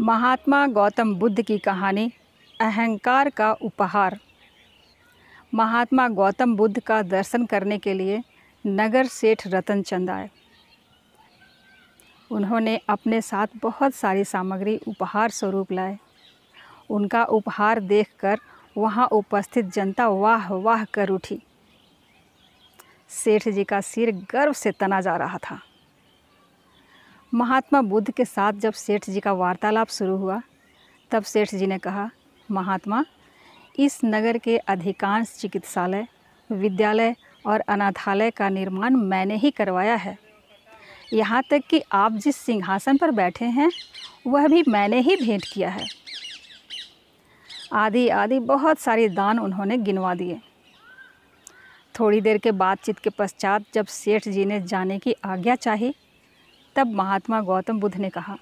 महात्मा गौतम बुद्ध की कहानी अहंकार का उपहार महात्मा गौतम बुद्ध का दर्शन करने के लिए नगर सेठ रतन चंद आए उन्होंने अपने साथ बहुत सारी सामग्री उपहार स्वरूप लाए उनका उपहार देखकर वहां उपस्थित जनता वाह वाह कर उठी सेठ जी का सिर गर्व से तना जा रहा था महात्मा बुद्ध के साथ जब सेठ जी का वार्तालाप शुरू हुआ तब सेठ जी ने कहा महात्मा इस नगर के अधिकांश चिकित्सालय विद्यालय और अनाथालय का निर्माण मैंने ही करवाया है यहाँ तक कि आप जिस सिंहासन पर बैठे हैं वह भी मैंने ही भेंट किया है आदि आदि बहुत सारे दान उन्होंने गिनवा दिए थोड़ी देर के बातचीत के पश्चात जब सेठ जी ने जाने की आज्ञा चाही तब महात्मा गौतम बुद्ध ने कहा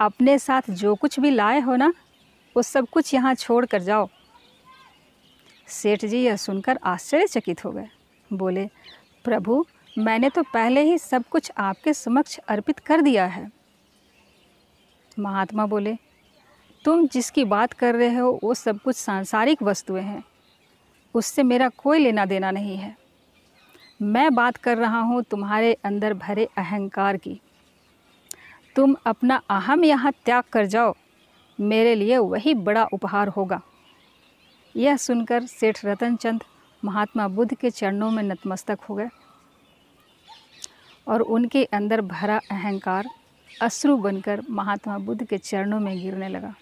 अपने साथ जो कुछ भी लाए हो ना वो सब कुछ यहाँ छोड़ कर जाओ सेठ जी यह सुनकर आश्चर्यचकित हो गए बोले प्रभु मैंने तो पहले ही सब कुछ आपके समक्ष अर्पित कर दिया है महात्मा बोले तुम जिसकी बात कर रहे हो वो सब कुछ सांसारिक वस्तुएं हैं उससे मेरा कोई लेना देना नहीं है मैं बात कर रहा हूँ तुम्हारे अंदर भरे अहंकार की तुम अपना अहम यहाँ त्याग कर जाओ मेरे लिए वही बड़ा उपहार होगा यह सुनकर सेठ रतन चंद महात्मा बुद्ध के चरणों में नतमस्तक हो गए और उनके अंदर भरा अहंकार अश्रु बनकर महात्मा बुद्ध के चरणों में गिरने लगा